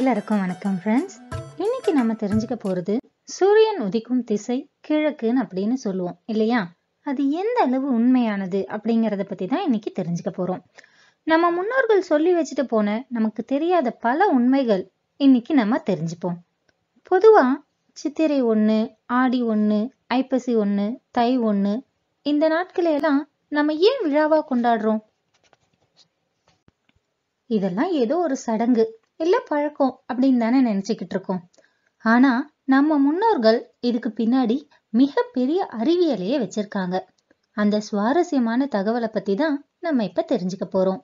எல்லாருக்கும் வணக்கம் ஃப்ரெண்ட்ஸ் இன்னைக்கு நம்ம தெரிஞ்சுக்க போகிறது சூரியன் உதிக்கும் திசை கிழக்குன்னு அப்படின்னு சொல்லுவோம் இல்லையா அது எந்த அளவு உண்மையானது அப்படிங்கிறத பற்றி தான் இன்னைக்கு தெரிஞ்சுக்க போகிறோம் நம்ம முன்னோர்கள் சொல்லி வச்சுட்டு போன நமக்கு தெரியாத பல உண்மைகள் இன்னைக்கு நம்ம தெரிஞ்சுப்போம் பொதுவாக சித்திரை ஒன்று ஆடி ஒன்று ஐப்பசி ஒன்று தை ஒன்று இந்த நாட்களையெல்லாம் நம்ம ஏன் விழாவாக கொண்டாடுறோம் இதெல்லாம் ஏதோ ஒரு சடங்கு இல்லை பழக்கம் அப்படின்னு தானே நினச்சிக்கிட்டு இருக்கோம் ஆனால் நம்ம முன்னோர்கள் இதுக்கு பின்னாடி மிகப்பெரிய அறிவியலையே வச்சிருக்காங்க அந்த சுவாரஸ்யமான தகவலை பற்றி தான் நம்ம இப்போ தெரிஞ்சுக்க போகிறோம்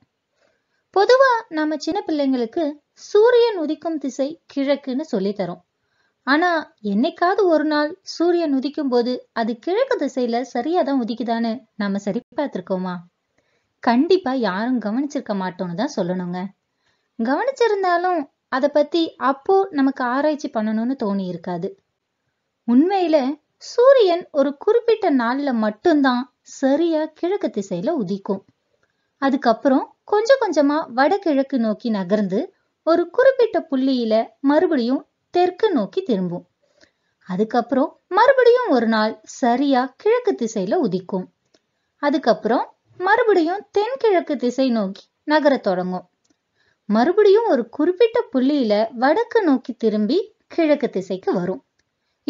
பொதுவாக நம்ம சின்ன பிள்ளைங்களுக்கு சூரியன் உதிக்கும் திசை கிழக்குன்னு சொல்லித்தரோம் ஆனால் என்னைக்காவது ஒரு நாள் சூரியன் உதிக்கும் போது அது கிழக்கு திசையில் சரியாக தான் உதிக்குதான்னு நம்ம சரி பார்த்துருக்கோமா கண்டிப்பாக யாரும் கவனிச்சிருக்க மாட்டோம்னு தான் சொல்லணுங்க கவனிச்சிருந்தாலும் அதை பற்றி அப்போ நமக்கு ஆராய்ச்சி பண்ணணும்னு தோணி இருக்காது உண்மையில சூரியன் ஒரு குறிப்பிட்ட நாள்ல மட்டும்தான் சரியா கிழக்கு திசையில உதிக்கும் அதுக்கப்புறம் கொஞ்சம் கொஞ்சமா வடகிழக்கு நோக்கி நகர்ந்து ஒரு குறிப்பிட்ட புள்ளியில மறுபடியும் தெற்கு நோக்கி திரும்பும் அதுக்கப்புறம் மறுபடியும் ஒரு நாள் சரியா கிழக்கு திசையில உதிக்கும் அதுக்கப்புறம் மறுபடியும் தென்கிழக்கு திசை நோக்கி நகர தொடங்கும் மறுபடியும் ஒரு குறிப்பிட்ட புள்ளியில வடக்கு நோக்கி திரும்பி கிழக்கு திசைக்கு வரும்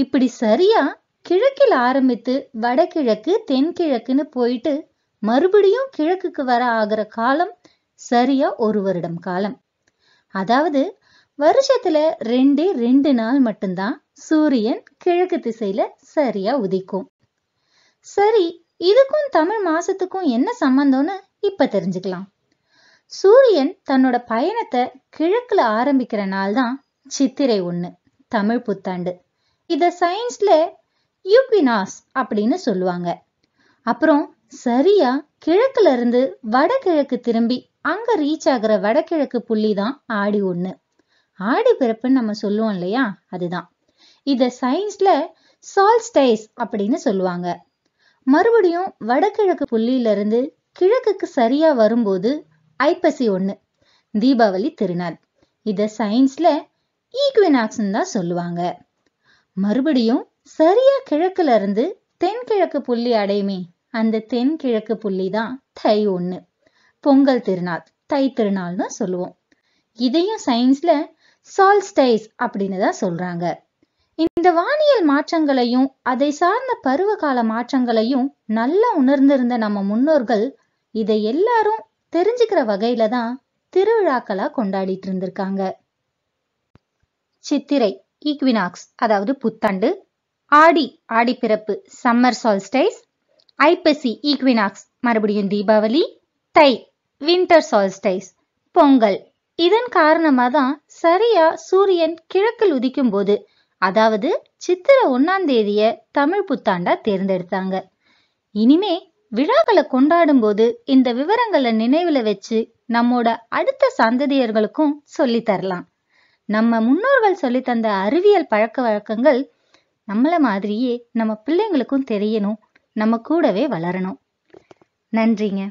இப்படி சரியா கிழக்கில் ஆரம்பித்து வடகிழக்கு தென்கிழக்குன்னு போயிட்டு மறுபடியும் கிழக்குக்கு வர ஆகிற காலம் சரியா ஒரு வருடம் காலம் அதாவது வருஷத்துல ரெண்டு ரெண்டு நாள் மட்டும்தான் சூரியன் கிழக்கு திசையில சரியா உதிக்கும் சரி இதுக்கும் தமிழ் மாசத்துக்கும் என்ன சம்பந்தம்னு இப்ப தெரிஞ்சுக்கலாம் சூரியன் தன்னோட பயணத்தை கிழக்குல ஆரம்பிக்கிற நாள் தான் சித்திரை ஒண்ணு தமிழ் புத்தாண்டு இத சயின்ஸ்ல யூபினாஸ் அப்படின்னு சொல்லுவாங்க அப்புறம் சரியா கிழக்குல இருந்து வடகிழக்கு திரும்பி அங்க ரீச் ஆகிற வடகிழக்கு புள்ளி தான் ஆடி ஒண்ணு ஆடி பிறப்புன்னு நம்ம சொல்லுவோம் இல்லையா அதுதான் இத சயின்ஸ்ல சால்ஸ்டைஸ் அப்படின்னு சொல்லுவாங்க மறுபடியும் வடகிழக்கு புள்ளியில இருந்து கிழக்குக்கு சரியா வரும்போது ஐப்பசி ஒன்று தீபாவளி திருநாள் இதை சயின்ஸில் ஈக்வினாக்ஸ்ன்னு தான் சொல்லுவாங்க மறுபடியும் சரியா கிழக்குல இருந்து தென்கிழக்கு புள்ளி அடையுமே அந்த தென்கிழக்கு புள்ளி தான் தை ஒன்று பொங்கல் திருநாள் தை திருநாள் தான் சொல்லுவோம் இதையும் சயின்ஸ்ல சால்ஸ்டைஸ் அப்படின்னு தான் சொல்றாங்க இந்த வானியல் மாற்றங்களையும் அதை சார்ந்த பருவகால மாற்றங்களையும் நல்லா உணர்ந்திருந்த நம்ம முன்னோர்கள் இதை எல்லாரும் தெரிஞ்சுக்கிற வகையில தான் திருவிழாக்களா கொண்டாடிட்டு இருந்திருக்காங்க சித்திரை ஈக்வினாக்ஸ் அதாவது புத்தாண்டு Aadi Aadipirappu summer solstice Aippasi equinox மறுபடியும் தீபாவளி தை வின்டர் சால்ஸ்டைஸ் பொங்கல் இதன் காரணமா தான் சரியா சூரியன் கிழக்கில் உதிக்கும் போது அதாவது சித்திர ஒன்னாம் தேதிய தமிழ் புத்தாண்டா தேர்ந்தெடுத்தாங்க இனிமே விழாக்களை கொண்டாடும் போது இந்த விவரங்களை நினைவுல வச்சு நம்மோட அடுத்த சந்ததியர்களுக்கும் சொல்லி தரலாம் நம்ம முன்னோர்கள் சொல்லி தந்த அறிவியல் பழக்க வழக்கங்கள் நம்மள மாதிரியே நம்ம பிள்ளைங்களுக்கும் தெரியணும் நம்ம கூடவே வளரணும் நன்றிங்க